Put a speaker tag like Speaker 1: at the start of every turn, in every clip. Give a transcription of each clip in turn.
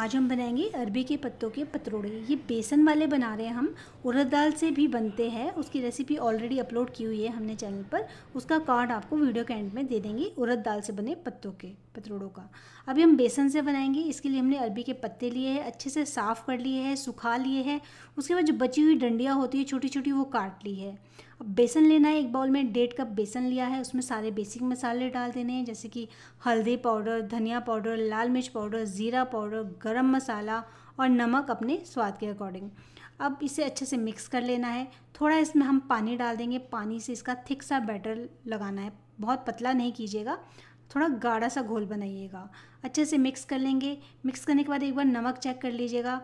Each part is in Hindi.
Speaker 1: आज हम बनाएंगे अरबी के पत्तों के पतरोड़े ये बेसन वाले बना रहे हैं हम उड़द दाल से भी बनते हैं उसकी रेसिपी ऑलरेडी अपलोड की हुई है हमने चैनल पर उसका कार्ड आपको वीडियो के एंड में दे देंगे उड़द दाल से बने पत्तों के पतरोड़ों का अभी हम बेसन से बनाएंगे इसके लिए हमने अरबी के पत्ते लिए हैं अच्छे से साफ़ कर लिए हैं सुखा लिए हैं उसके बाद जो बची हुई डंडियाँ होती है छोटी छोटी वो काट ली है अब बेसन लेना है एक बाउल में डेढ़ कप बेसन लिया है उसमें सारे बेसिक मसाले डाल देने हैं जैसे कि हल्दी पाउडर धनिया पाउडर लाल मिर्च पाउडर ज़ीरा पाउडर गरम मसाला और नमक अपने स्वाद के अकॉर्डिंग अब इसे अच्छे से मिक्स कर लेना है थोड़ा इसमें हम पानी डाल देंगे पानी से इसका थिक सा बैटर लगाना है बहुत पतला नहीं कीजिएगा थोड़ा गाढ़ा सा घोल बनाइएगा अच्छे से मिक्स कर लेंगे मिक्स करने के बाद एक बार नमक चेक कर लीजिएगा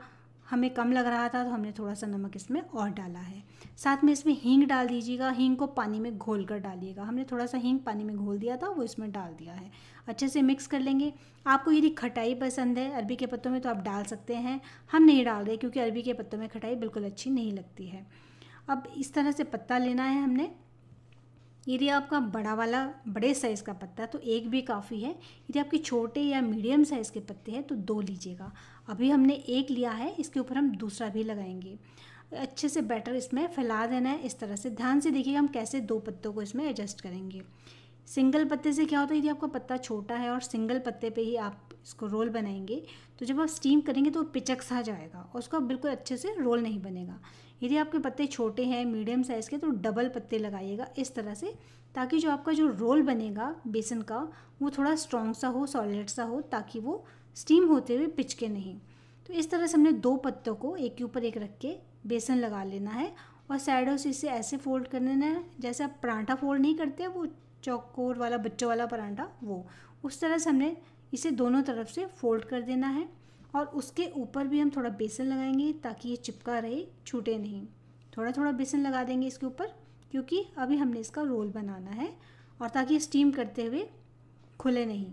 Speaker 1: हमें कम लग रहा था तो हमने थोड़ा सा नमक इसमें और डाला है साथ में इसमें हींग डाल दीजिएगा हींग को पानी में घोल कर डालिएगा हमने थोड़ा सा हींग पानी में घोल दिया था वो इसमें डाल दिया है अच्छे से मिक्स कर लेंगे आपको यदि खटाई पसंद है अरबी के पत्तों में तो आप डाल सकते हैं हम नहीं डाल रहे क्योंकि अरबी के पत्तों में खटाई बिल्कुल अच्छी नहीं लगती है अब इस तरह से पत्ता लेना है हमने यदि आपका बड़ा वाला बड़े साइज़ का पत्ता है तो एक भी काफ़ी है यदि आपके छोटे या मीडियम साइज़ के पत्ते हैं तो दो लीजिएगा अभी हमने एक लिया है इसके ऊपर हम दूसरा भी लगाएंगे अच्छे से बैटर इसमें फैला देना है इस तरह से ध्यान से देखिएगा हम कैसे दो पत्तों को इसमें एडजस्ट करेंगे सिंगल पत्ते से क्या होता है यदि आपका पत्ता छोटा है और सिंगल पत्ते पे ही आप इसको रोल बनाएंगे तो जब आप स्टीम करेंगे तो पिचक सा जाएगा और उसका बिल्कुल अच्छे से रोल नहीं बनेगा यदि आपके पत्ते छोटे हैं मीडियम साइज़ के तो डबल पत्ते लगाइएगा इस तरह से ताकि जो आपका जो रोल बनेगा बेसन का वो थोड़ा स्ट्रॉन्ग सा हो सॉलिड सा हो ताकि वो स्टीम होते हुए पिचके नहीं तो इस तरह से हमने दो पत्तों को एक के ऊपर एक रख के बेसन लगा लेना है और साइडों से इसे ऐसे फोल्ड कर लेना है जैसे आप परांठा फोल्ड नहीं करते वो चौकोर वाला बच्चों वाला परांठा वो उस तरह से हमने इसे दोनों तरफ से फोल्ड कर देना है और उसके ऊपर भी हम थोड़ा बेसन लगाएंगे ताकि ये चिपका रहे छूटे नहीं थोड़ा थोड़ा बेसन लगा देंगे इसके ऊपर क्योंकि अभी हमने इसका रोल बनाना है और ताकि स्टीम करते हुए खुले नहीं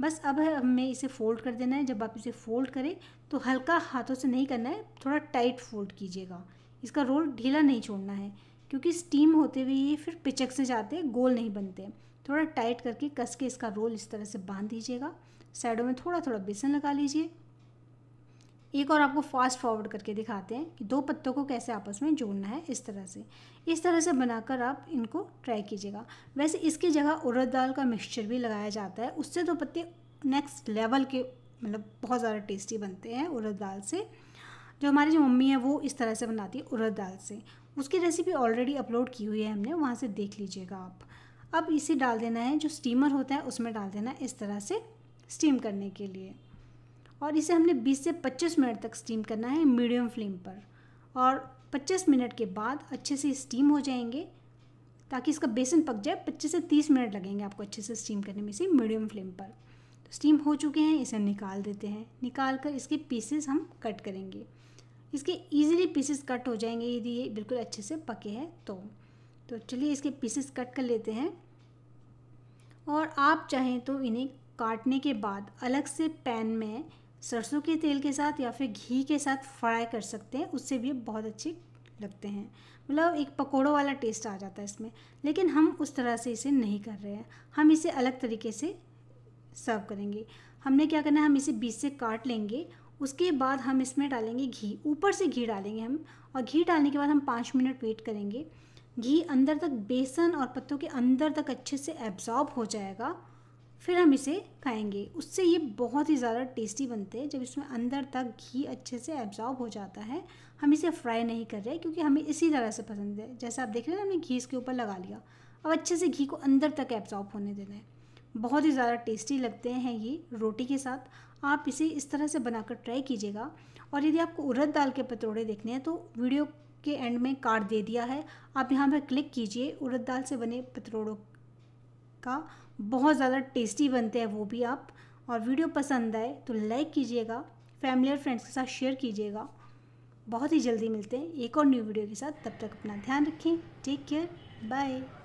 Speaker 1: बस अब हमें इसे फोल्ड कर देना है जब आप इसे फोल्ड करें तो हल्का हाथों से नहीं करना है थोड़ा टाइट फोल्ड कीजिएगा इसका रोल ढीला नहीं छोड़ना है क्योंकि स्टीम होते हुए ये फिर पिचक से जाते गोल नहीं बनते थोड़ा टाइट करके कस के इसका रोल इस तरह से बांध दीजिएगा साइडों में थोड़ा थोड़ा बेसन लगा लीजिए एक और आपको फास्ट फॉरवर्ड करके दिखाते हैं कि दो पत्तों को कैसे आपस में जोड़ना है इस तरह से इस तरह से बनाकर आप इनको ट्राई कीजिएगा वैसे इसकी जगह उड़द दाल का मिक्सचर भी लगाया जाता है उससे दो तो पत्ते नेक्स्ट लेवल के मतलब बहुत ज़्यादा टेस्टी बनते हैं उड़द दाल से जो हमारी जो मम्मी है वो इस तरह से बनाती है उड़द दाल से उसकी रेसिपी ऑलरेडी अपलोड की हुई है हमने वहाँ से देख लीजिएगा आप अब इसे डाल देना है जो स्टीमर होता है उसमें डाल देना है इस तरह से स्टीम करने के लिए और इसे हमने 20 से 25 मिनट तक स्टीम करना है मीडियम फ्लेम पर और 25 मिनट के बाद अच्छे से स्टीम हो जाएंगे ताकि इसका बेसन पक जाए 25 से 30 मिनट लगेंगे आपको अच्छे से स्टीम करने में इसे मीडियम फ्लेम पर तो स्टीम हो चुके हैं इसे निकाल देते हैं निकाल कर इसके पीसेस हम कट करेंगे इसके इजीली पीसेस कट हो जाएंगे यदि ये बिल्कुल अच्छे से पके हैं तो तो चलिए इसके पीसेस कट कर लेते हैं और आप चाहें तो इन्हें काटने के बाद अलग से पैन में सरसों के तेल के साथ या फिर घी के साथ फ्राई कर सकते हैं उससे भी बहुत अच्छे लगते हैं मतलब एक पकोड़ों वाला टेस्ट आ जाता है इसमें लेकिन हम उस तरह से इसे नहीं कर रहे हैं हम इसे अलग तरीके से सर्व करेंगे हमने क्या करना है हम इसे बीच से काट लेंगे उसके बाद हम इसमें डालेंगे घी ऊपर से घी डालेंगे हम और घी डालने के बाद हम पाँच मिनट वेट करेंगे घी अंदर तक बेसन और पत्तों के अंदर तक अच्छे से एब्जॉर्ब हो जाएगा फिर हम इसे खाएंगे उससे ये बहुत ही ज़्यादा टेस्टी बनते हैं जब इसमें अंदर तक घी अच्छे से एब्जॉर्ब हो जाता है हम इसे फ्राई नहीं कर रहे क्योंकि हमें इसी तरह से पसंद है जैसे आप देख रहे हैं हमने घी इसके ऊपर लगा लिया अब अच्छे से घी को अंदर तक एब्जॉर्ब होने देना है बहुत ही ज़्यादा टेस्टी लगते हैं ये रोटी के साथ आप इसे इस तरह से बनाकर ट्राई कीजिएगा और यदि आपको उड़द दाल के पतोड़े देखने हैं तो वीडियो के एंड में कार्ड दे दिया है आप यहाँ पर क्लिक कीजिए उड़द दाल से बने पतरोड़ों का बहुत ज़्यादा टेस्टी बनते हैं वो भी आप और वीडियो पसंद आए तो लाइक कीजिएगा फैमिली और फ्रेंड्स के साथ शेयर कीजिएगा बहुत ही जल्दी मिलते हैं एक और न्यू वीडियो के साथ तब तक अपना ध्यान रखें टेक केयर बाय